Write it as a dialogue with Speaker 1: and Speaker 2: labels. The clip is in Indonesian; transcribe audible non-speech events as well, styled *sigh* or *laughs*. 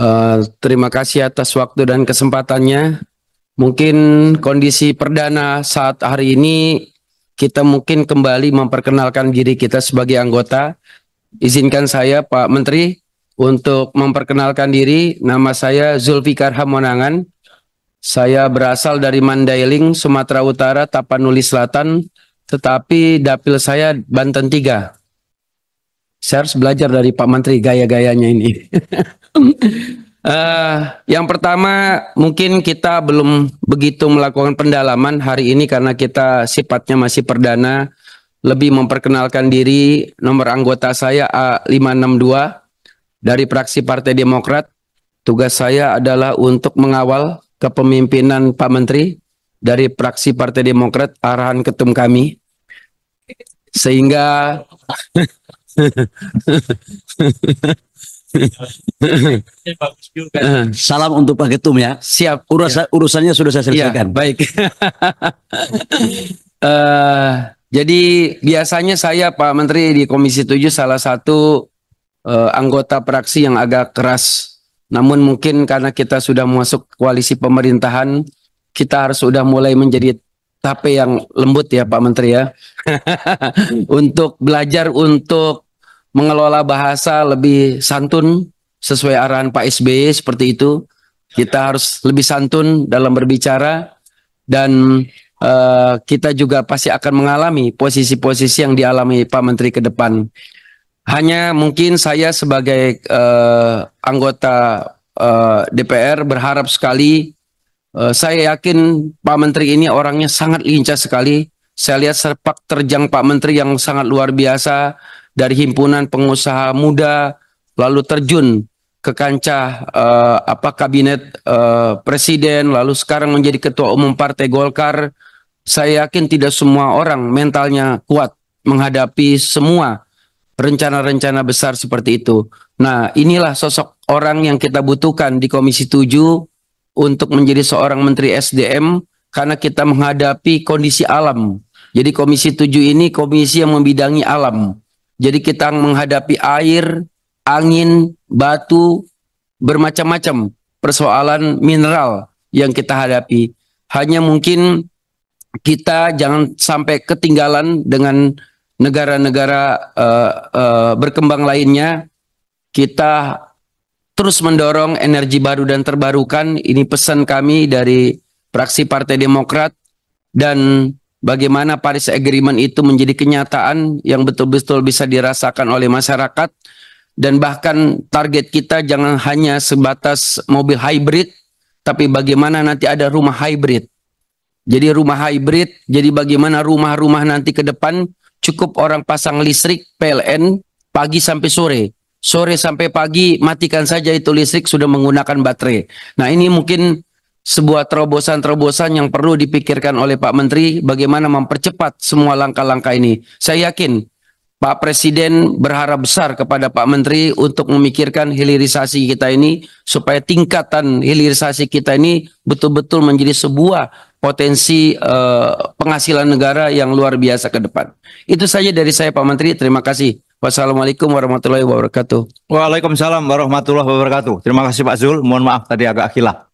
Speaker 1: Eh, terima kasih atas waktu dan kesempatannya. Mungkin kondisi perdana saat hari ini kita mungkin kembali memperkenalkan diri kita sebagai anggota. Izinkan saya Pak Menteri untuk memperkenalkan diri. Nama saya Zulfikar Hamonangan. Saya berasal dari Mandailing, Sumatera Utara, Tapanuli Selatan, tetapi dapil saya Banten 3. Saya harus belajar dari Pak Menteri gaya-gayanya ini. Uh, *laughs* yang pertama mungkin kita belum begitu melakukan pendalaman hari ini karena kita sifatnya masih perdana lebih memperkenalkan diri nomor anggota saya A562 dari praksi Partai Demokrat tugas saya adalah untuk mengawal kepemimpinan Pak Menteri dari praksi Partai Demokrat arahan ketum kami sehingga Eh, salam untuk Pak Ketum ya. Siap. Urus ya. urusannya sudah saya selesaikan. Ya, baik. uh, *laughs* jadi biasanya saya Pak Menteri di Komisi 7 salah satu uh, anggota praksi yang agak keras. Namun mungkin karena kita sudah masuk koalisi pemerintahan, kita harus sudah mulai menjadi tape yang lembut ya Pak Menteri ya. *laughs* untuk belajar untuk mengelola bahasa lebih santun sesuai arahan Pak SBY seperti itu. Kita harus lebih santun dalam berbicara dan uh, kita juga pasti akan mengalami posisi-posisi yang dialami Pak Menteri ke depan. Hanya mungkin saya sebagai uh, anggota uh, eh, DPR berharap sekali Eh, saya yakin Pak Menteri ini orangnya sangat lincah sekali. Saya lihat serpak terjang Pak Menteri yang sangat luar biasa dari himpunan pengusaha muda lalu terjun ke kancah uh, apa kabinet uh, presiden lalu sekarang menjadi ketua umum Partai Golkar. Saya yakin tidak semua orang mentalnya kuat menghadapi semua rencana-rencana besar seperti itu. Nah, inilah sosok orang yang kita butuhkan di Komisi 7 untuk menjadi seorang menteri SDM karena kita menghadapi kondisi alam. Jadi komisi 7 ini komisi yang membidangi alam. Jadi kita menghadapi air, angin, batu, bermacam-macam persoalan mineral yang kita hadapi. Hanya mungkin kita jangan sampai ketinggalan dengan negara-negara uh, uh, berkembang lainnya. Kita terus mendorong energi baru dan terbarukan. Ini pesan kami dari fraksi Partai Demokrat dan bagaimana Paris Agreement itu menjadi kenyataan yang betul-betul bisa dirasakan oleh masyarakat dan bahkan target kita jangan hanya sebatas mobil hybrid tapi bagaimana nanti ada rumah hybrid. Jadi rumah hybrid, jadi bagaimana rumah-rumah nanti ke depan cukup orang pasang listrik PLN pagi sampai sore sore sampai pagi matikan saja itu listrik sudah menggunakan baterai. Nah ini mungkin sebuah terobosan-terobosan yang perlu dipikirkan oleh Pak Menteri bagaimana mempercepat semua langkah-langkah ini. Saya yakin Pak Presiden berharap besar kepada Pak Menteri untuk memikirkan hilirisasi kita ini supaya tingkatan hilirisasi kita ini betul-betul menjadi sebuah potensi uh, penghasilan negara yang luar biasa ke depan. Itu saja dari saya Pak Menteri, terima kasih. Wassalamualaikum warahmatullahi wabarakatuh. Waalaikumsalam warahmatullahi wabarakatuh. Terima kasih Pak Zul. Mohon maaf tadi agak khilaf.